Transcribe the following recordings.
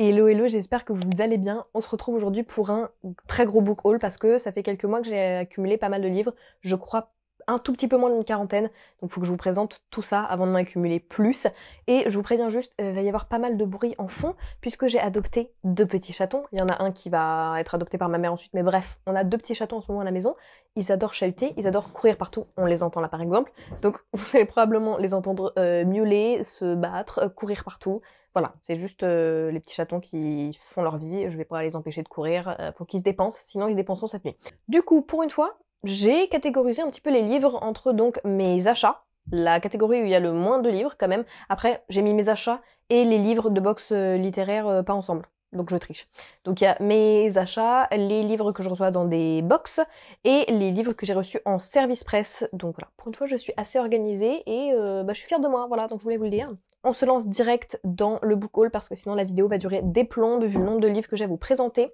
Hello, hello, j'espère que vous allez bien. On se retrouve aujourd'hui pour un très gros book haul parce que ça fait quelques mois que j'ai accumulé pas mal de livres. Je crois un tout petit peu moins d'une quarantaine. Donc il faut que je vous présente tout ça avant de m'en accumuler plus. Et je vous préviens juste, il euh, va y avoir pas mal de bruit en fond puisque j'ai adopté deux petits chatons. Il y en a un qui va être adopté par ma mère ensuite. Mais bref, on a deux petits chatons en ce moment à la maison. Ils adorent chahuter, ils adorent courir partout. On les entend là par exemple. Donc vous allez probablement les entendre euh, miauler, se battre, courir partout. Voilà, c'est juste euh, les petits chatons qui font leur vie, je vais pas les empêcher de courir, euh, faut qu'ils se dépensent, sinon ils se dépenseront cette nuit. Du coup, pour une fois, j'ai catégorisé un petit peu les livres entre donc mes achats, la catégorie où il y a le moins de livres quand même, après j'ai mis mes achats et les livres de box euh, littéraire pas ensemble. Donc je triche. Donc il y a mes achats, les livres que je reçois dans des box et les livres que j'ai reçus en service presse. Donc voilà, pour une fois je suis assez organisée et euh, bah, je suis fière de moi, voilà, donc je voulais vous le dire. On se lance direct dans le book haul parce que sinon la vidéo va durer des plombes vu le nombre de livres que j'ai à vous présenter.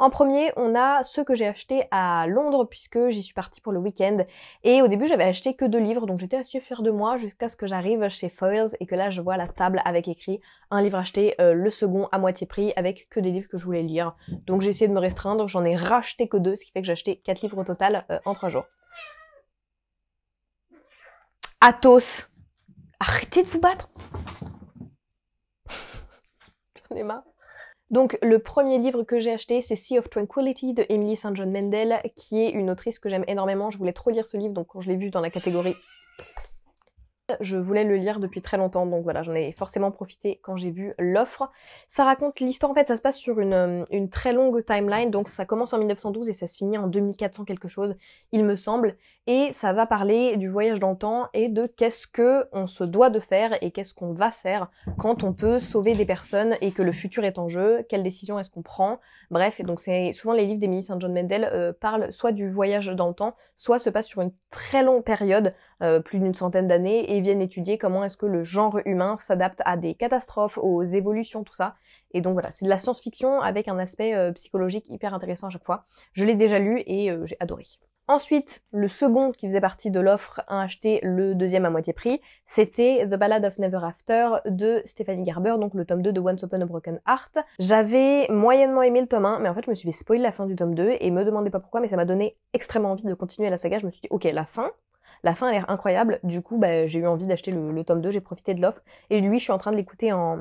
En premier, on a ceux que j'ai achetés à Londres puisque j'y suis partie pour le week-end. Et au début, j'avais acheté que deux livres, donc j'étais assez fière de moi jusqu'à ce que j'arrive chez Foils et que là, je vois la table avec écrit un livre acheté, euh, le second à moitié prix avec que des livres que je voulais lire. Donc j'ai essayé de me restreindre, j'en ai racheté que deux, ce qui fait que j'ai acheté quatre livres au total euh, en trois jours. Athos, arrêtez de vous battre. J'en ai marre. Donc le premier livre que j'ai acheté, c'est Sea of Tranquility de Emily St. John Mendel, qui est une autrice que j'aime énormément. Je voulais trop lire ce livre, donc quand je l'ai vu dans la catégorie je voulais le lire depuis très longtemps, donc voilà, j'en ai forcément profité quand j'ai vu l'offre. Ça raconte l'histoire, en fait, ça se passe sur une, euh, très longue timeline, donc ça commence en 1912 et ça se finit en 2400 quelque chose, il me semble, et ça va parler du voyage dans le temps et de qu'est-ce que se doit de faire et qu'est-ce qu'on va faire quand on peut sauver des personnes et que le futur est en jeu, quelles décisions est-ce qu'on prend, bref, donc c'est souvent les livres d'Emily saint John Mendel euh, parlent soit du voyage dans le temps, soit se passe sur une très longue période, euh, plus d'une centaine d'années et viennent étudier comment est-ce que le genre humain s'adapte à des catastrophes, aux évolutions, tout ça. Et donc voilà, c'est de la science-fiction avec un aspect euh, psychologique hyper intéressant à chaque fois. Je l'ai déjà lu et euh, j'ai adoré. Ensuite, le second qui faisait partie de l'offre à acheter, le deuxième à moitié prix, c'était The Ballad of Never After de Stéphanie Garber, donc le tome 2 de Once Upon a Broken Heart. J'avais moyennement aimé le tome 1, mais en fait je me suis fait spoiler la fin du tome 2 et me demandais pas pourquoi, mais ça m'a donné extrêmement envie de continuer la saga. Je me suis dit, ok, la fin, la fin a l'air incroyable. Du coup, bah, j'ai eu envie d'acheter le, tome 2, j'ai profité de l'offre. Et lui, je suis en train de l'écouter en,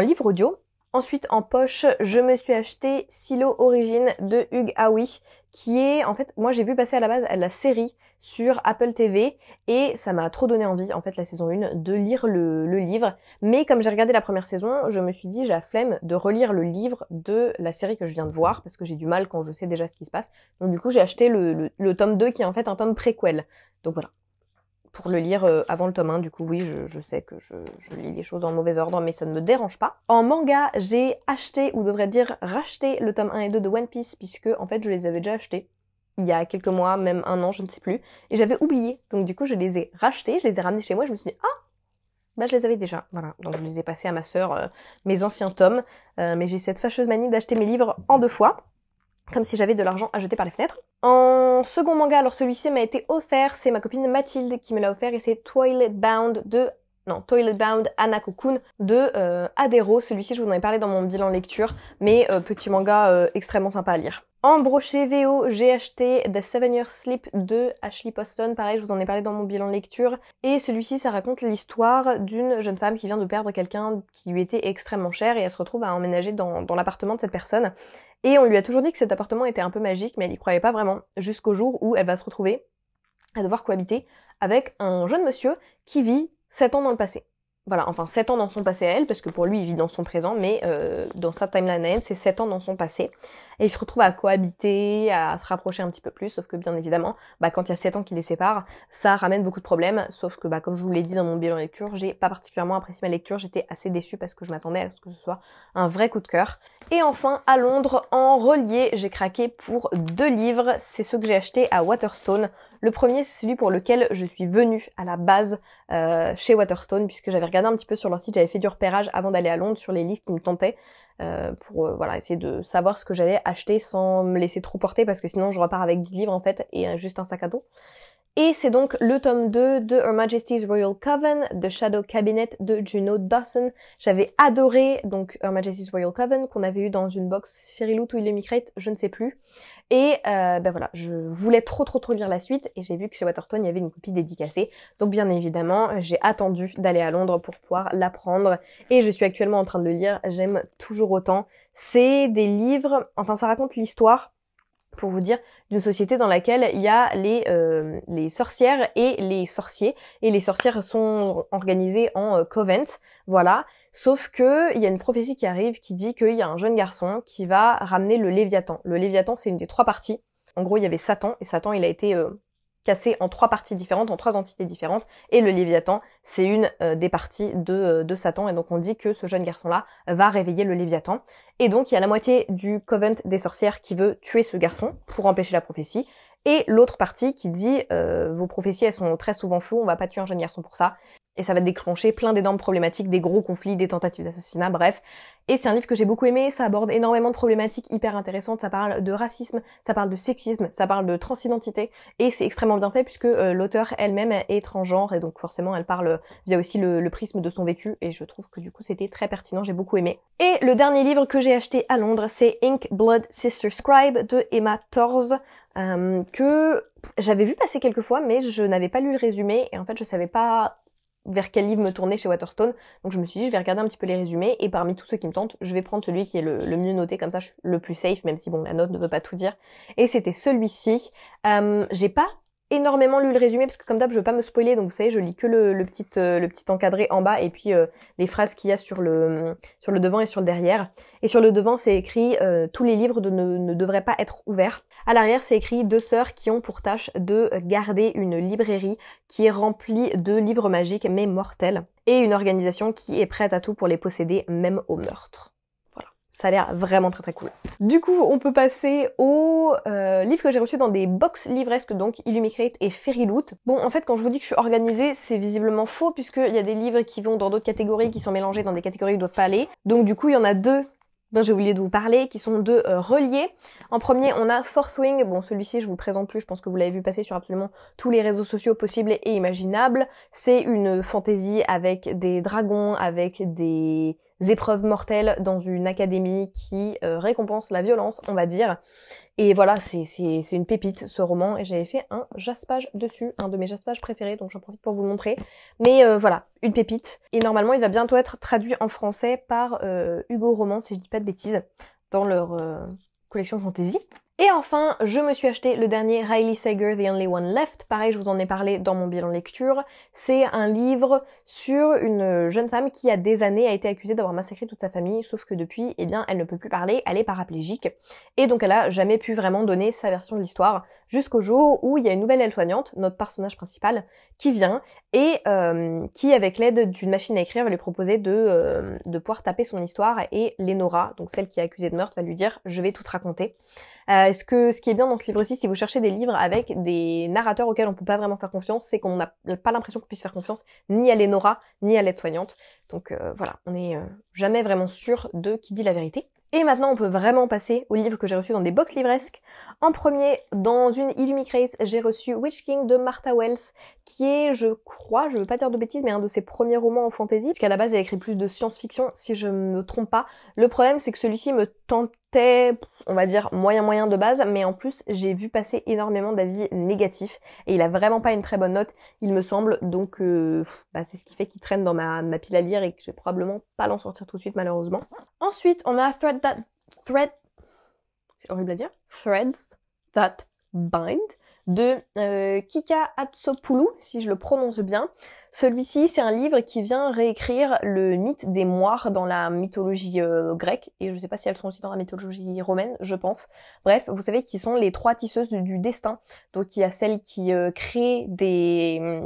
livre audio. Ensuite, en poche, je me suis acheté Silo Origine de Hugues Aoui, qui est, en fait, moi j'ai vu passer à la base la série sur Apple TV, et ça m'a trop donné envie, en fait, la saison 1, de lire le, livre. Mais comme j'ai regardé la première saison, je me suis dit, j'ai la flemme de relire le livre de la série que je viens de voir, parce que j'ai du mal quand je sais déjà ce qui se passe. Donc du coup, j'ai acheté le, le tome 2, qui est en fait un tome préquel. Donc voilà. Pour le lire euh, avant le tome 1, du coup, oui, je, sais que je, lis les choses en mauvais ordre, mais ça ne me dérange pas. En manga, j'ai acheté, ou devrais dire racheté, le tome 1 et 2 de One Piece, puisque en fait, je les avais déjà achetés il y a quelques mois, même un an, je ne sais plus, et j'avais oublié. Donc du coup, je les ai rachetés, je les ai ramenés chez moi, je me suis dit, ah, bah je les avais déjà. Voilà, donc je les ai passés à ma sœur, euh, mes anciens tomes, euh, mais j'ai cette fâcheuse manie d'acheter mes livres en deux fois, comme si j'avais de l'argent à jeter par les fenêtres. En second manga, alors celui-ci m'a été offert, c'est ma copine Mathilde qui me l'a offert et c'est Toilet Bound de non, Toilet Bound Anna Cocoon, de euh, Adero. Celui-ci, je vous en ai parlé dans mon bilan lecture, mais euh, petit manga euh, extrêmement sympa à lire. En brochet VO, j'ai acheté The Seven Year Sleep de Ashley Poston. Pareil, je vous en ai parlé dans mon bilan lecture. Et celui-ci, ça raconte l'histoire d'une jeune femme qui vient de perdre quelqu'un qui lui était extrêmement cher et elle se retrouve à emménager dans, dans l'appartement de cette personne. Et on lui a toujours dit que cet appartement était un peu magique, mais elle n'y croyait pas vraiment. Jusqu'au jour où elle va se retrouver à devoir cohabiter avec un jeune monsieur qui vit 7 ans dans le passé. Voilà, enfin 7 ans dans son passé à elle, parce que pour lui, il vit dans son présent, mais euh, dans sa timeline à elle, c'est 7 ans dans son passé. Et il se retrouve à cohabiter, à se rapprocher un petit peu plus, sauf que bien évidemment, bah, quand il y a 7 ans qui les séparent, ça ramène beaucoup de problèmes, sauf que bah, comme je vous l'ai dit dans mon bilan lecture, j'ai pas particulièrement apprécié ma lecture, j'étais assez déçue parce que je m'attendais à ce que ce soit un vrai coup de cœur. Et enfin, à Londres, en relié, j'ai craqué pour deux livres, c'est ceux que j'ai achetés à Waterstone, le premier, c'est celui pour lequel je suis venue à la base euh, chez Waterstone, puisque j'avais regardé un petit peu sur leur site, j'avais fait du repérage avant d'aller à Londres sur les livres qui me tentaient, euh, pour euh, voilà essayer de savoir ce que j'allais acheter sans me laisser trop porter, parce que sinon je repars avec des livres en fait et juste un sac à dos. Et c'est donc le tome 2 de Her Majesty's Royal Coven, The Shadow Cabinet de Juno Dawson. J'avais adoré donc Her Majesty's Royal Coven qu'on avait eu dans une box Firiloot ou Illumicrate, je ne sais plus. Et euh, ben voilà, je voulais trop trop trop lire la suite et j'ai vu que chez Waterton il y avait une copie dédicacée. Donc bien évidemment, j'ai attendu d'aller à Londres pour pouvoir la prendre et je suis actuellement en train de le lire. J'aime toujours autant. C'est des livres, enfin ça raconte l'histoire pour vous dire, d'une société dans laquelle il y a les, euh, les sorcières et les sorciers. Et les sorcières sont organisées en euh, covent, voilà. Sauf que il y a une prophétie qui arrive qui dit qu'il y a un jeune garçon qui va ramener le Léviathan. Le Léviathan, c'est une des trois parties. En gros, il y avait Satan, et Satan, il a été euh, cassé en trois parties différentes, en trois entités différentes, et le Léviathan, c'est une euh, des parties euh, de, Satan, et donc on dit que ce jeune garçon-là va réveiller le Léviathan. Et donc il y a la moitié du Covent des sorcières qui veut tuer ce garçon pour empêcher la prophétie, et l'autre partie qui dit euh, vos prophéties elles sont très souvent floues, on va pas tuer un jeune garçon pour ça et ça va déclencher plein d'énormes problématiques, des gros conflits, des tentatives d'assassinat, bref. Et c'est un livre que j'ai beaucoup aimé, ça aborde énormément de problématiques hyper intéressantes, ça parle de racisme, ça parle de sexisme, ça parle de transidentité, et c'est extrêmement bien fait puisque euh, l'auteur elle-même est transgenre, et donc forcément elle parle via aussi le, prisme de son vécu, et je trouve que du coup c'était très pertinent, j'ai beaucoup aimé. Et le dernier livre que j'ai acheté à Londres, c'est Ink, Blood, Sister Scribe de Emma Torres, euh, que j'avais vu passer quelques fois, mais je n'avais pas lu le résumé, et en fait je savais pas vers quel livre me tourner chez Waterstone. Donc je me suis dit, je vais regarder un petit peu les résumés et parmi tous ceux qui me tentent, je vais prendre celui qui est le, mieux noté, comme ça je suis le plus safe, même si bon, la note ne veut pas tout dire. Et c'était celui-ci. Euh, j'ai pas énormément lu le résumé parce que comme d'hab je veux pas me spoiler donc vous savez je lis que le, petit, euh, le petit encadré en bas et puis euh, les phrases qu'il y a sur le, sur le devant et sur le derrière et sur le devant c'est écrit euh, tous les livres ne, ne, devraient pas être ouverts à l'arrière c'est écrit deux sœurs qui ont pour tâche de garder une librairie qui est remplie de livres magiques mais mortels et une organisation qui est prête à tout pour les posséder même au meurtre ça a l'air vraiment très très cool. Du coup, on peut passer au euh, livres que j'ai reçu dans des box livresques, donc Illumicrate et Fairy Loot. Bon, en fait, quand je vous dis que je suis organisée, c'est visiblement faux, puisqu'il y a des livres qui vont dans d'autres catégories, qui sont mélangés dans des catégories où ils doivent pas aller. Donc du coup, il y en a deux dont j'ai oublié de vous parler, qui sont deux euh, reliés. En premier, on a Fourth Wing. Bon, celui-ci, je vous présente plus, je pense que vous l'avez vu passer sur absolument tous les réseaux sociaux possibles et imaginables. C'est une fantaisie avec des dragons, avec des épreuves mortelles dans une académie qui euh, récompense la violence, on va dire. Et voilà, c'est une pépite ce roman et j'avais fait un jaspage dessus, un de mes jaspages préférés, donc j'en profite pour vous le montrer. Mais euh, voilà, une pépite. Et normalement, il va bientôt être traduit en français par euh, Hugo Roman, si je dis pas de bêtises, dans leur collection fantasy. Et enfin, je me suis acheté le dernier Riley Sager, The Only One Left. Pareil, je vous en ai parlé dans mon bilan lecture. C'est un livre sur une jeune femme qui, il a des années, a été accusée d'avoir massacré toute sa famille, sauf que depuis, eh bien, elle ne peut plus parler, elle est paraplégique. Et donc, elle a jamais pu vraiment donner sa version de l'histoire, jusqu'au jour où il y a une nouvelle aide-soignante, notre personnage principal, qui vient et euh, qui, avec l'aide d'une machine à écrire, va lui proposer de, euh, de pouvoir taper son histoire. Et Lenora, donc celle qui est accusée de meurtre, va lui dire « Je vais tout te raconter » est euh, ce, que, ce qui est bien dans ce livre-ci, si vous cherchez des livres avec des narrateurs auxquels on peut pas vraiment faire confiance, c'est qu'on n'a pas l'impression qu'on puisse faire confiance ni à l'Enora, ni à l'aide-soignante. Donc euh, voilà, on n'est euh, jamais vraiment sûr de qui dit la vérité. Et maintenant, on peut vraiment passer aux livres que j'ai reçus dans des box livresques. En premier, dans une Race, j'ai reçu Witch King de Martha Wells, qui est, je crois, je veux pas dire de bêtises, mais un de ses premiers romans en fantasy, parce la base, elle écrit plus de science-fiction, si je me trompe pas. Le problème, c'est que celui-ci me tente on va dire, moyen moyen de base, mais en plus j'ai vu passer énormément d'avis négatifs et il a vraiment pas une très bonne note, il me semble, donc euh, bah, c'est ce qui fait qu'il traîne dans ma, pile à lire et que je vais probablement pas l'en sortir tout de suite malheureusement. Ensuite on a Thread That... Thread... C'est horrible dire. Threads That Bind de euh, Kika Atsopoulou, si je le prononce bien. Celui-ci, c'est un livre qui vient réécrire le mythe des moires dans la mythologie euh, grecque, et je sais pas si elles sont aussi dans la mythologie romaine, je pense. Bref, vous savez qu'ils sont les trois tisseuses du, destin. Donc il y a celle qui euh, crée hum,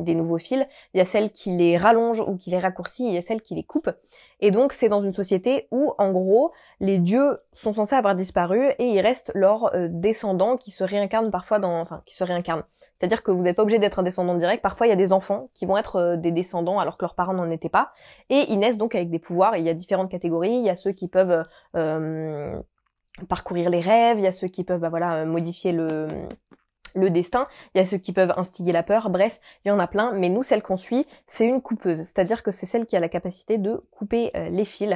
des, nouveaux fils, il y a celle qui les rallonge ou qui les raccourcit, il y a celle qui les coupe. Et donc c'est dans une société où, en gros, les dieux sont censés avoir disparu et il reste leurs euh, descendants qui se réincarnent parfois dans... Enfin, qui se réincarnent. C'est-à-dire que vous n'êtes pas obligé d'être un descendant direct, parfois il y a des enfants qui vont être des descendants alors que leurs parents n'en étaient pas. Et ils naissent donc avec des pouvoirs. Il y a différentes catégories. Il y a ceux qui peuvent euh, parcourir les rêves. Il y a ceux qui peuvent bah, voilà euh, modifier le le destin, il y a ceux qui peuvent instiguer la peur, bref, il y en a plein, mais nous, celle qu'on suit, c'est une coupeuse, c'est-à-dire que c'est celle qui a la capacité de couper euh, les fils.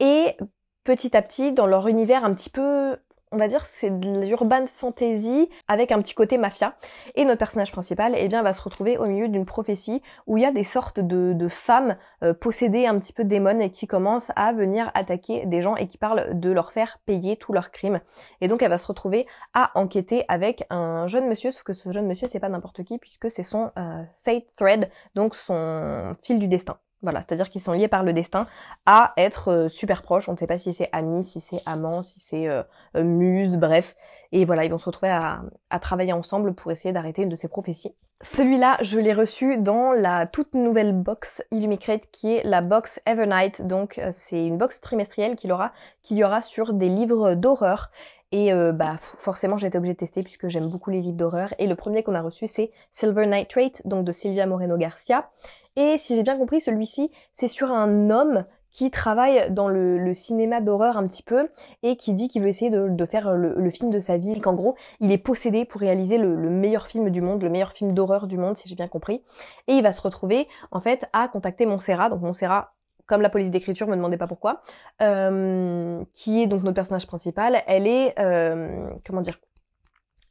Et petit à petit, dans leur univers un petit peu on va dire c'est de l'urban fantasy avec un petit côté mafia. Et notre personnage principal, eh bien, va se retrouver au milieu d'une prophétie où il y a des sortes de, femmes euh, possédées un petit peu de démons et qui commencent à venir attaquer des gens et qui parlent de leur faire payer tous leurs crimes. Et donc elle va se retrouver à enquêter avec un jeune monsieur, sauf que ce jeune monsieur c'est pas n'importe qui puisque c'est son euh, fate thread, donc son fil du destin. Voilà, c'est-à-dire qu'ils sont liés par le destin à être euh, super proches. On ne sait pas si c'est ami, si c'est amant, si c'est euh, euh, muse, bref. Et voilà, ils vont se retrouver à, travailler ensemble pour essayer d'arrêter une de ces prophéties. Celui-là, je l'ai reçu dans la toute nouvelle box Illumicrate qui est la box Evernight. Donc c'est une box trimestrielle qu'il aura, y aura sur des livres d'horreur. Et bah forcément j'étais obligée de tester puisque j'aime beaucoup les livres d'horreur. Et le premier qu'on a reçu c'est Silver Nitrate, donc de Sylvia Moreno Garcia. Et si j'ai bien compris, celui-ci, c'est sur un homme qui travaille dans le, cinéma d'horreur un petit peu et qui dit qu'il veut essayer de, faire le, film de sa vie et qu'en gros il est possédé pour réaliser le, meilleur film du monde, le meilleur film d'horreur du monde si j'ai bien compris. Et il va se retrouver en fait à contacter Montserrat, donc Montserrat comme la police d'écriture, me demandez pas pourquoi, euh, qui est donc notre personnage principal, elle est, euh, comment dire,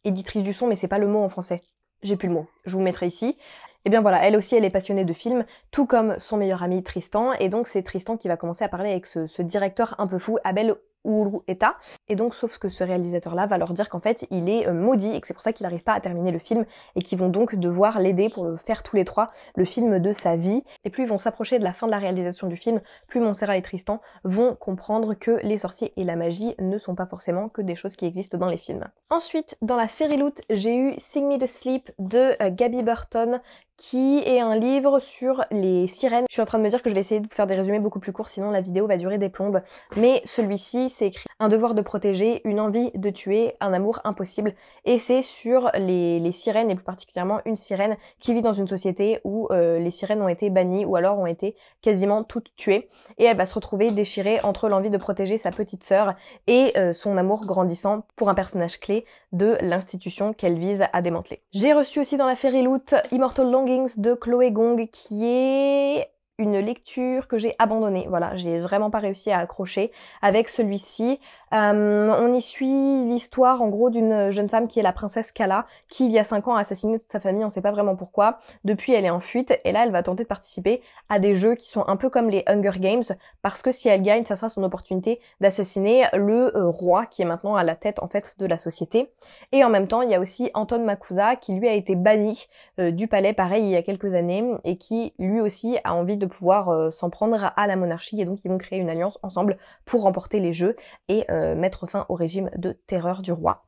éditrice du son, mais c'est pas le mot en français. J'ai plus le mot. Je vous mettrai ici. Et eh bien voilà, elle aussi, elle est passionnée de films, tout comme son meilleur ami Tristan, et donc c'est Tristan qui va commencer à parler avec ce, directeur un peu fou, Abel Urueta, et donc, sauf que ce réalisateur-là va leur dire qu'en fait, il est euh, maudit et que c'est pour ça qu'il n'arrive pas à terminer le film et qu'ils vont donc devoir l'aider pour faire tous les trois, le film de sa vie. Et plus ils vont s'approcher de la fin de la réalisation du film, plus Montserrat et Tristan vont comprendre que les sorciers et la magie ne sont pas forcément que des choses qui existent dans les films. Ensuite, dans la Fairy Loot, j'ai eu Sing Me to Sleep de euh, Gabby Burton qui est un livre sur les sirènes. Je suis en train de me dire que je vais essayer de faire des résumés beaucoup plus courts, sinon la vidéo va durer des plombes. Mais celui-ci, c'est écrit un devoir de protéger, une envie de tuer, un amour impossible. Et c'est sur les, sirènes, et plus particulièrement une sirène qui vit dans une société où euh, les sirènes ont été bannies ou alors ont été quasiment toutes tuées. Et elle va se retrouver déchirée entre l'envie de protéger sa petite sœur et euh, son amour grandissant pour un personnage clé de l'institution qu'elle vise à démanteler. J'ai reçu aussi dans la Fairy Loot Immortal Longings de Chloé Gong qui est une lecture que j'ai abandonnée. Voilà, j'ai vraiment pas réussi à accrocher avec celui-ci. Euh, on y suit l'histoire en gros d'une jeune femme qui est la princesse Kala, qui il y a 5 ans a assassiné toute sa famille, on sait pas vraiment pourquoi. Depuis, elle est en fuite et là, elle va tenter de participer à des jeux qui sont un peu comme les Hunger Games, parce que si elle gagne, ça sera son opportunité d'assassiner le euh, roi qui est maintenant à la tête en fait de la société. Et en même temps, il y a aussi Anton Makusa qui lui a été banni euh, du palais, pareil, il y a quelques années, et qui lui aussi a envie de pouvoir euh, s'en prendre à la monarchie et donc ils vont créer une alliance ensemble pour remporter les jeux et euh, mettre fin au régime de terreur du roi.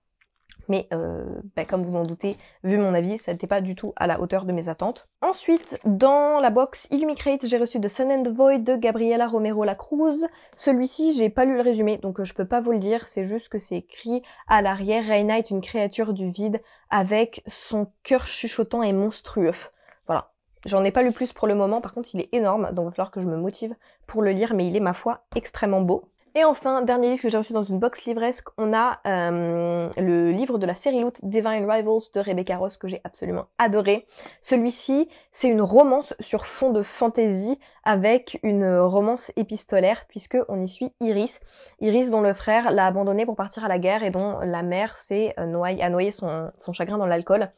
Mais euh, bah, comme vous en doutez, vu mon avis, ça n'était pas du tout à la hauteur de mes attentes. Ensuite, dans la box Illumicrate, j'ai reçu The Sun and the Void de Gabriela Romero La Cruz. Celui-ci, j'ai pas lu le résumé, donc je peux pas vous le dire. C'est juste que c'est écrit à l'arrière. Reina est une créature du vide avec son cœur chuchotant et monstrueux. J'en ai pas lu plus pour le moment, par contre il est énorme, donc il va falloir que je me motive pour le lire, mais il est ma foi extrêmement beau. Et enfin, dernier livre que j'ai reçu dans une box livresque, on a euh, le livre de la Fairy Divine Rivals de Rebecca Ross que j'ai absolument adoré. Celui-ci, c'est une romance sur fond de fantasy avec une romance épistolaire puisque on y suit Iris. Iris dont le frère l'a abandonné pour partir à la guerre et dont la mère s'est euh, noyée, a noyé son, son chagrin dans l'alcool.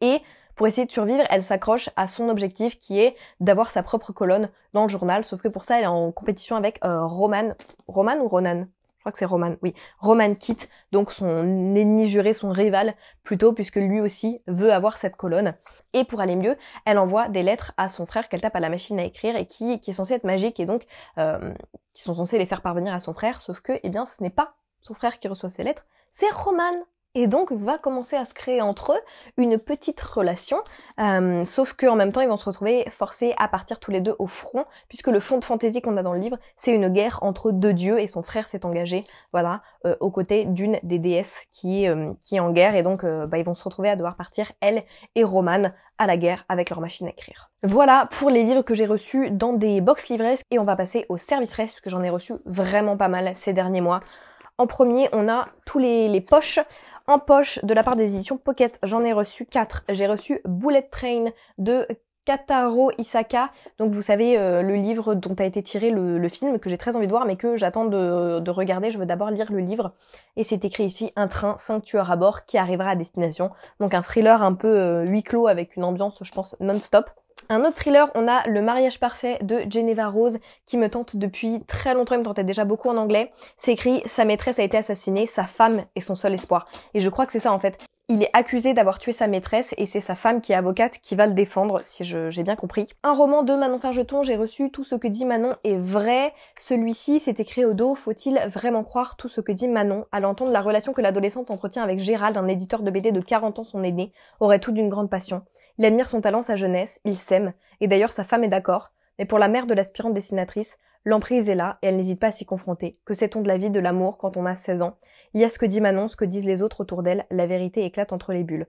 Et pour essayer de survivre, elle s'accroche à son objectif qui est d'avoir sa propre colonne dans le journal, sauf que pour ça, elle est en compétition avec euh, Roman. Roman ou Ronan je crois que c'est Roman, oui. Roman quitte donc son ennemi juré, son rival plutôt, puisque lui aussi veut avoir cette colonne. Et pour aller mieux, elle envoie des lettres à son frère qu'elle tape à la machine à écrire et qui, est censé être magique et donc euh, qui sont censés les faire parvenir à son frère, sauf que, eh bien, ce n'est pas son frère qui reçoit ces lettres, c'est Roman et donc va commencer à se créer entre eux une petite relation, euh, sauf qu'en même temps ils vont se retrouver forcés à partir tous les deux au front, puisque le fond de fantaisie qu'on a dans le livre, c'est une guerre entre deux dieux et son frère s'est engagé, voilà, euh, aux côtés d'une des déesses qui, euh, qui est en guerre, et donc bah, ils vont se retrouver à devoir partir, elle et Roman à la guerre avec leur machine à écrire. Voilà pour les livres que j'ai reçus dans des box livresques, et on va passer au service reste, parce que j'en ai reçu vraiment pas mal ces derniers mois. En premier, on a tous les, les poches en poche de la part des éditions Pocket. J'en ai reçu 4. J'ai reçu Bullet Train de Kataro Isaka, donc vous savez euh, le livre dont a été tiré le, film que j'ai très envie de voir mais que j'attends de, regarder, je veux d'abord lire le livre et c'est écrit ici un train, cinq tueurs à bord qui arrivera à destination, donc un thriller un peu euh, huis clos avec une ambiance je pense non-stop. Un autre thriller, on a Le mariage parfait de Geneva Rose qui me tente depuis très longtemps, il me tentait déjà beaucoup en anglais. C'est écrit Sa maîtresse a été assassinée, sa femme est son seul espoir. Et je crois que c'est ça en fait. Il est accusé d'avoir tué sa maîtresse et c'est sa femme qui est avocate qui va le défendre, si j'ai bien compris. Un roman de Manon Fargeton, j'ai reçu Tout ce que dit Manon est vrai. Celui-ci, s'est écrit au dos, faut-il vraiment croire tout ce que dit Manon À l'entendre, la relation que l'adolescente entretient avec Gérald, un éditeur de BD de 40 ans, son aîné, aurait tout d'une grande passion. Il admire son talent, sa jeunesse, il s'aime, et d'ailleurs sa femme est d'accord, mais pour la mère de l'aspirante dessinatrice, l'emprise est là et elle n'hésite pas à s'y confronter. Que sait-on de la vie, de l'amour quand on a 16 ans Il y a ce que dit Manon, ce que disent les autres autour d'elle, la vérité éclate entre les bulles.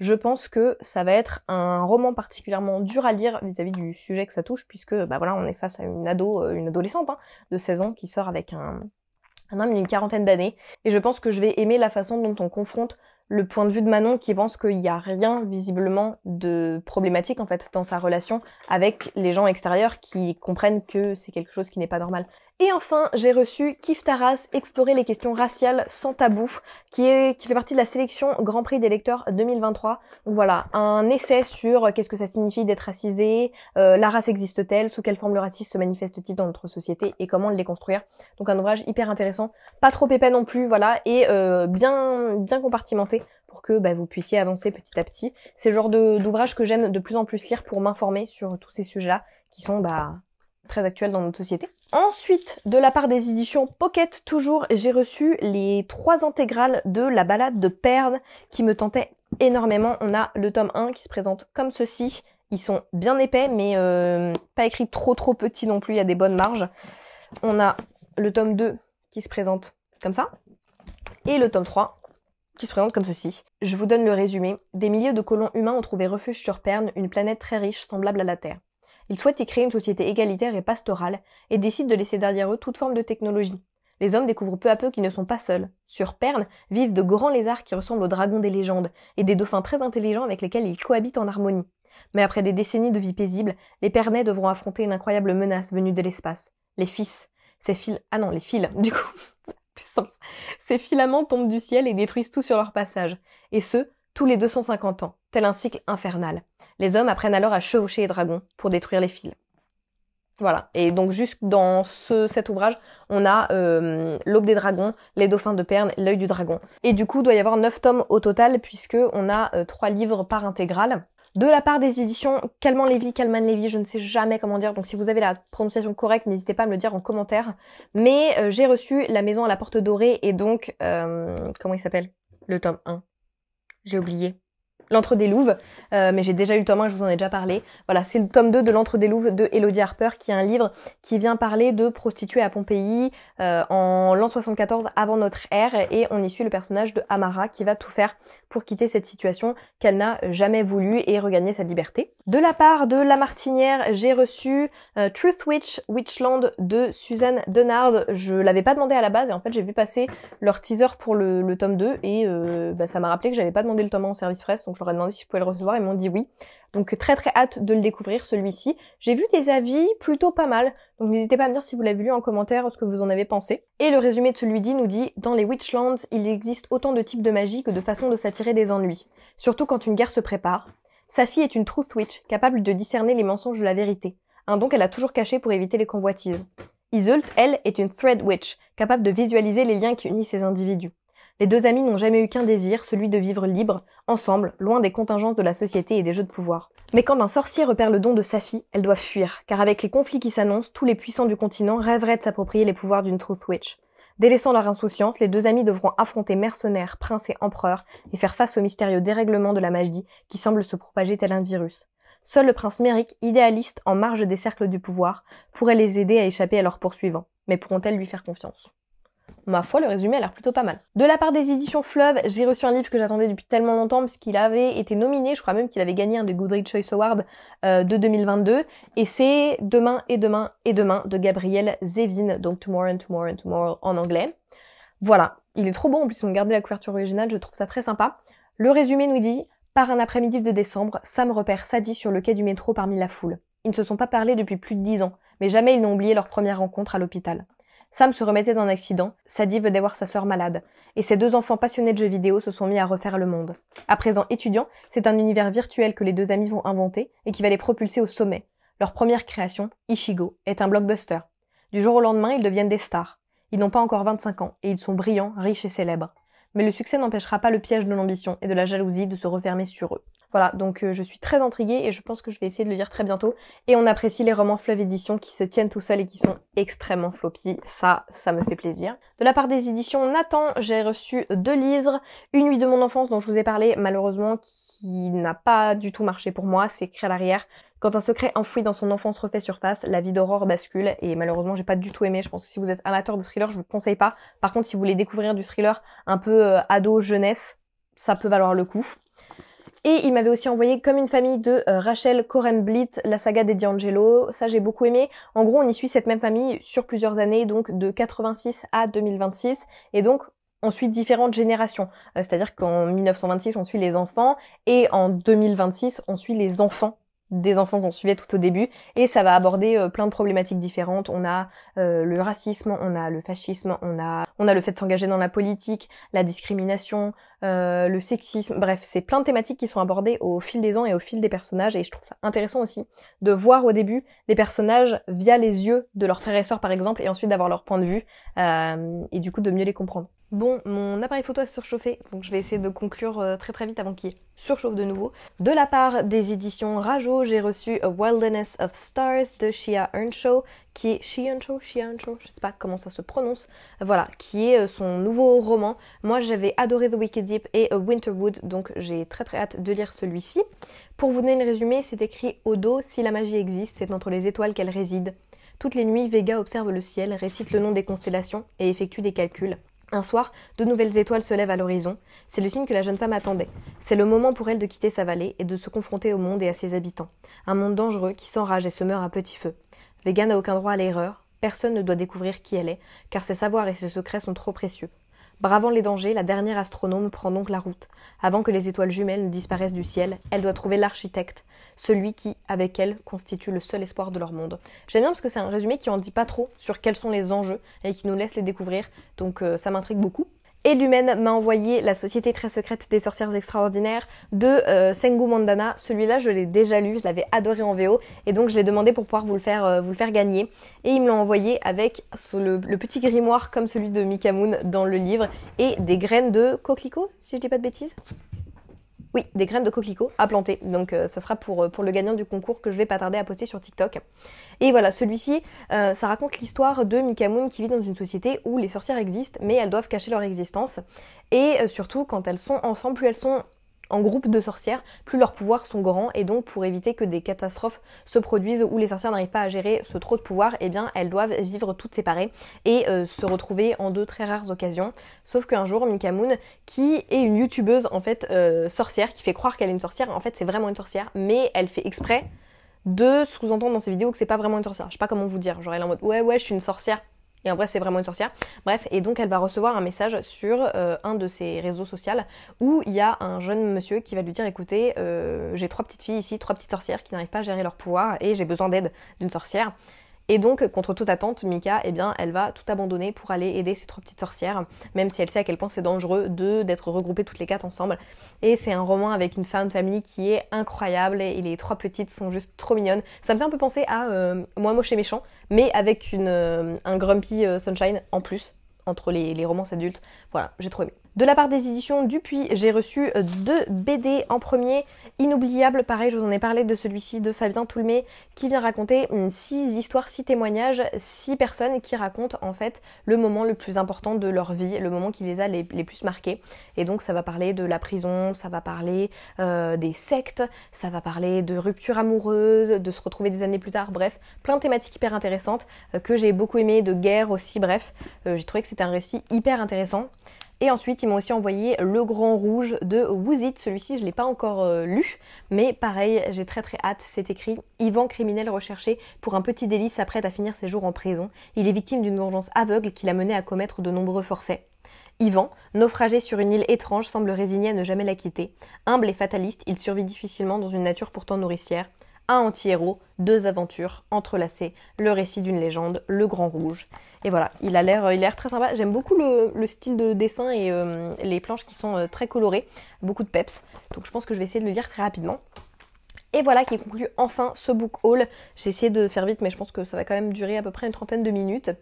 Je pense que ça va être un roman particulièrement dur à lire vis-à-vis du sujet que ça touche, puisque bah voilà, on est face à une ado, euh, une adolescente hein, de 16 ans qui sort avec un, un homme d'une quarantaine d'années. Et je pense que je vais aimer la façon dont on confronte le point de vue de Manon qui pense qu'il n'y a rien visiblement de problématique en fait dans sa relation avec les gens extérieurs qui comprennent que c'est quelque chose qui n'est pas normal. Et enfin, j'ai reçu Kif Taras, Explorer les questions raciales sans tabou, qui, est, qui fait partie de la sélection Grand Prix des lecteurs 2023. Donc voilà, un essai sur qu'est-ce que ça signifie d'être racisé, euh, la race existe-t-elle, sous quelle forme le racisme se manifeste-t-il dans notre société et comment le déconstruire. Donc un ouvrage hyper intéressant, pas trop épais non plus, voilà, et euh, bien, bien compartimenté pour que bah, vous puissiez avancer petit à petit. C'est le genre d'ouvrage que j'aime de plus en plus lire pour m'informer sur tous ces sujets-là qui sont bah, très actuels dans notre société. Ensuite, de la part des éditions Pocket, toujours, j'ai reçu les trois intégrales de La balade de Perne qui me tentait énormément. On a le tome 1 qui se présente comme ceci. Ils sont bien épais, mais euh, pas écrits trop trop petits non plus, il y a des bonnes marges. On a le tome 2 qui se présente comme ça. Et le tome 3 qui se présente comme ceci. Je vous donne le résumé. Des milliers de colons humains ont trouvé refuge sur Perne, une planète très riche semblable à la Terre. Ils souhaitent y créer une société égalitaire et pastorale et décident de laisser derrière eux toute forme de technologie. Les hommes découvrent peu à peu qu'ils ne sont pas seuls. Sur Perne vivent de grands lézards qui ressemblent aux dragons des légendes et des dauphins très intelligents avec lesquels ils cohabitent en harmonie. Mais après des décennies de vie paisible, les Pernais devront affronter une incroyable menace venue de l'espace. Les fils. Ces fils. Ah non, les fils, du coup. Ces filaments tombent du ciel et détruisent tout sur leur passage. Et ce, tous les 250 ans, tel un cycle infernal. Les hommes apprennent alors à chevaucher les dragons pour détruire les fils. Voilà. Et donc jusque dans ce, cet ouvrage, on a euh, l'aube des dragons, les dauphins de Perne, l'œil du dragon. Et du coup, il doit y avoir 9 tomes au total puisqu'on a 3 euh, livres par intégrale. De la part des éditions Calman Lévy, Calman Lévy, je ne sais jamais comment dire, donc si vous avez la prononciation correcte, n'hésitez pas à me le dire en commentaire. Mais euh, j'ai reçu La Maison à la Porte Dorée et donc, comment il s'appelle Le tome 1. J'ai oublié. L'Entre des Louves, euh, mais j'ai déjà eu le tome 1, je vous en ai déjà parlé. Voilà, c'est le tome 2 de L'Entre des Louves de Elodie Harper, qui est un livre qui vient parler de prostituées à Pompéi euh, en l'an 74 avant notre ère, et on y suit le personnage de Amara qui va tout faire pour quitter cette situation qu'elle n'a jamais voulu et regagner sa liberté. De la part de La Martinière, j'ai reçu Truthwitch, Truth Witch, Witchland de Suzanne Denard. Je l'avais pas demandé à la base, et en fait j'ai vu passer leur teaser pour le, tome 2, et euh, bah, ça m'a rappelé que j'avais pas demandé le tome en service presse, donc je leur ai demandé si je pouvais le recevoir, ils m'ont dit oui. Donc très très hâte de le découvrir celui-ci. J'ai vu des avis plutôt pas mal, donc n'hésitez pas à me dire si vous l'avez lu en commentaire ce que vous en avez pensé. Et le résumé de celui-ci nous dit Dans les Witchlands, il existe autant de types de magie que de façons de s'attirer des ennuis, surtout quand une guerre se prépare. Sa fille est une truth witch, capable de discerner les mensonges de la vérité, un don qu'elle a toujours caché pour éviter les convoitises. Isolt, elle, est une thread witch, capable de visualiser les liens qui unissent ces individus. Les deux amis n'ont jamais eu qu'un désir, celui de vivre libre, ensemble, loin des contingences de la société et des jeux de pouvoir. Mais quand un sorcier repère le don de sa fille, elle doit fuir, car avec les conflits qui s'annoncent, tous les puissants du continent rêveraient de s'approprier les pouvoirs d'une Truth Witch. Délaissant leur insouciance, les deux amis devront affronter mercenaires, princes et empereurs et faire face au mystérieux dérèglement de la magie qui semble se propager tel un virus. Seul le prince Merrick, idéaliste en marge des cercles du pouvoir, pourrait les aider à échapper à leurs poursuivants. Mais pourront-elles lui faire confiance ma foi, le résumé a l'air plutôt pas mal. De la part des éditions Fleuve, j'ai reçu un livre que j'attendais depuis tellement longtemps puisqu'il avait été nominé, je crois même qu'il avait gagné un des Goodreads Choice Awards euh, de 2022, et c'est Demain et Demain et Demain de Gabrielle Zevin, donc Tomorrow and Tomorrow and Tomorrow en anglais. Voilà, il est trop bon, en plus ils ont gardé la couverture originale, je trouve ça très sympa. Le résumé nous dit, par un après-midi de décembre, Sam repère Sadie sur le quai du métro parmi la foule. Ils ne se sont pas parlé depuis plus de dix ans, mais jamais ils n'ont oublié leur première rencontre à l'hôpital. Sam se remettait d'un accident, Sadie veut voir sa sœur malade, et ses deux enfants passionnés de jeux vidéo se sont mis à refaire le monde. À présent étudiants, c'est un univers virtuel que les deux amis vont inventer et qui va les propulser au sommet. Leur première création, Ichigo, est un blockbuster. Du jour au lendemain, ils deviennent des stars. Ils n'ont pas encore 25 ans, et ils sont brillants, riches et célèbres. Mais le succès n'empêchera pas le piège de l'ambition et de la jalousie de se refermer sur eux. Voilà, donc euh, je suis très intriguée et je pense que je vais essayer de le lire très bientôt. Et on apprécie les romans fleuve édition qui se tiennent tout seuls et qui sont extrêmement floppy. Ça, ça me fait plaisir. De la part des éditions Nathan, j'ai reçu deux livres. Une nuit de mon enfance dont je vous ai parlé, malheureusement, qui n'a pas du tout marché pour moi. C'est écrit à l'arrière. Quand un secret enfoui dans son enfance refait surface, la vie d'aurore bascule et malheureusement j'ai pas du tout aimé. Je pense que si vous êtes amateur de thriller, je vous conseille pas. Par contre, si vous voulez découvrir du thriller un peu euh, ado jeunesse, ça peut valoir le coup. Et il m'avait aussi envoyé Comme une famille de euh, Rachel Rachel Corenblit, la saga des D'Angelo. Ça, j'ai beaucoup aimé. En gros, on y suit cette même famille sur plusieurs années, donc de 86 à 2026. Et donc, on suit différentes générations. Euh, c'est-à-dire qu'en 1926, on suit les enfants et en 2026, on suit les enfants des enfants qu'on suivait tout au début et ça va aborder euh, plein de problématiques différentes. On a euh, le racisme, on a le fascisme, on a on a le fait de s'engager dans la politique, la discrimination, euh, le sexisme. Bref, c'est plein de thématiques qui sont abordées au fil des ans et au fil des personnages et je trouve ça intéressant aussi de voir au début les personnages via les yeux de leurs frères et sœurs par exemple et ensuite d'avoir leur point de vue et du coup de mieux les comprendre. Bon, mon appareil photo a surchauffé, donc je vais essayer de conclure euh, très très vite avant qu'il surchauffe de nouveau. De la part des éditions Rajo, j'ai reçu A Wilderness of Stars de Shia Earnshaw, qui est Shia Earnshaw, Shia Earnshaw, je sais pas comment ça se prononce, voilà, qui est euh, son nouveau roman. Moi j'avais adoré The Wicked Deep et Winterwood, donc j'ai très très hâte de lire celui-ci. Pour vous donner le résumé, c'est écrit au dos, si la magie existe, c'est entre les étoiles qu'elle réside. Toutes les nuits, Vega observe le ciel, récite le nom des constellations et effectue des calculs. Un soir, de nouvelles étoiles se lèvent à l'horizon. C'est le signe que la jeune femme attendait. C'est le moment pour elle de quitter sa vallée et de se confronter au monde et à ses habitants. Un monde dangereux qui s'enrage et se meurt à petit feu. Vega n'a aucun droit à l'erreur. Personne ne doit découvrir qui elle est, car ses savoirs et ses secrets sont trop précieux. Bravant les dangers, la dernière astronome prend donc la route. Avant que les étoiles jumelles ne disparaissent du ciel, elle doit trouver l'architecte, celui qui, avec elle, constitue le seul espoir de leur monde. J'aime bien parce que c'est un résumé qui en dit pas trop sur quels sont les enjeux et qui nous laisse les découvrir, donc euh, ça m'intrigue beaucoup. Et lui-même m'a envoyé La Société très secrète des sorcières extraordinaires de euh, Sengu Mandana. Celui-là, je l'ai déjà lu, je l'avais adoré en VO et donc je l'ai demandé pour pouvoir vous le faire, euh, vous le faire gagner. Et il me l'a envoyé avec le, petit grimoire comme celui de Mika dans le livre et des graines de coquelicot, si je dis pas de bêtises. Oui, des graines de coquelicot à planter. Donc euh, ça sera pour, euh, pour le gagnant du concours que je vais pas tarder à poster sur TikTok. Et voilà, celui-ci, euh, ça raconte l'histoire de Mika Moon qui vit dans une société où les sorcières existent, mais elles doivent cacher leur existence. Et surtout, quand elles sont ensemble, plus elles sont en groupe de sorcières, plus leurs pouvoirs sont grands et donc pour éviter que des catastrophes se produisent où les sorcières n'arrivent pas à gérer ce trop de pouvoir, eh bien elles doivent vivre toutes séparées et euh, se retrouver en deux très rares occasions. Sauf qu'un jour, Mika qui est une youtubeuse en fait euh, sorcière, qui fait croire qu'elle est une sorcière, en fait c'est vraiment une sorcière, mais elle fait exprès de sous-entendre dans ses vidéos que c'est pas vraiment une sorcière. Je sais pas comment vous dire, genre elle est en mode ouais ouais je suis une sorcière, et en vrai, c'est vraiment une sorcière. Bref, et donc elle va recevoir un message sur euh, un de ses réseaux sociaux où il y a un jeune monsieur qui va lui dire écoutez, euh, j'ai trois petites filles ici, trois petites sorcières qui n'arrivent pas à gérer leur pouvoir et j'ai besoin d'aide d'une sorcière. Et donc, contre toute attente, Mika, eh bien, elle va tout abandonner pour aller aider ses trois petites sorcières, même si elle sait à quel point c'est dangereux d'être regroupées toutes les quatre ensemble. Et c'est un roman avec une de famille qui est incroyable et, les trois petites sont juste trop mignonnes. Ça me fait un peu penser à euh, Moi moche et méchant, mais avec une, euh, un grumpy euh, sunshine en plus entre les, les romances adultes. Voilà, j'ai trop aimé. De la part des éditions Dupuis, j'ai reçu deux BD en premier inoubliable. Pareil, je vous en ai parlé de celui-ci de Fabien Toulmé qui vient raconter hmm, six histoires, six témoignages, six personnes qui racontent en fait le moment le plus important de leur vie, le moment qui les a les, plus marqués. Et donc ça va parler de la prison, ça va parler euh, des sectes, ça va parler de rupture amoureuse, de se retrouver des années plus tard, bref, plein de thématiques hyper intéressantes euh, que j'ai beaucoup aimé, de guerre aussi, bref. Euh, j'ai trouvé que c'était un récit hyper intéressant. Et ensuite, ils m'ont aussi envoyé Le Grand Rouge de Wuzit. Celui-ci, je ne l'ai pas encore euh, lu, mais pareil, j'ai très très hâte. C'est écrit Ivan, criminel recherché pour un petit délit, s'apprête à finir ses jours en prison. Il est victime d'une vengeance aveugle qui l'a mené à commettre de nombreux forfaits. Ivan, naufragé sur une île étrange, semble résigné à ne jamais la quitter. Humble et fataliste, il survit difficilement dans une nature pourtant nourricière un anti-héros, deux aventures entrelacées, le récit d'une légende, le grand rouge. Et voilà, il a l'air, euh, très sympa. J'aime beaucoup le, style de dessin et euh, les planches qui sont euh, très colorées, beaucoup de peps. Donc je pense que je vais essayer de le lire très rapidement. Et voilà qui conclut enfin ce book haul. J'ai essayé de faire vite, mais je pense que ça va quand même durer à peu près une trentaine de minutes.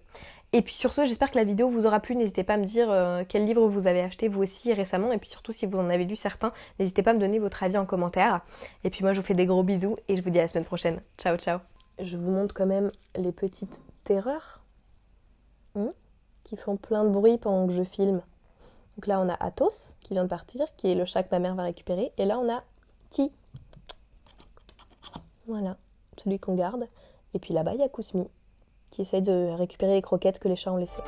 Et puis sur ce, j'espère que la vidéo vous aura plu. N'hésitez pas à me dire euh, quel livre vous avez acheté vous aussi récemment. Et puis surtout, si vous en avez lu certains, n'hésitez pas à me donner votre avis en commentaire. Et puis moi, je vous fais des gros bisous et je vous dis à la semaine prochaine. Ciao, ciao. Je vous montre quand même les petites terreurs hmm, qui font plein de bruit pendant que je filme. Donc là, on a Athos qui vient de partir, qui est le chat que ma mère va récupérer. Et là, on a Ti. Voilà, celui qu'on garde. Et puis là-bas, il y a Kousmi qui essaye de récupérer les croquettes que les chats ont laissées.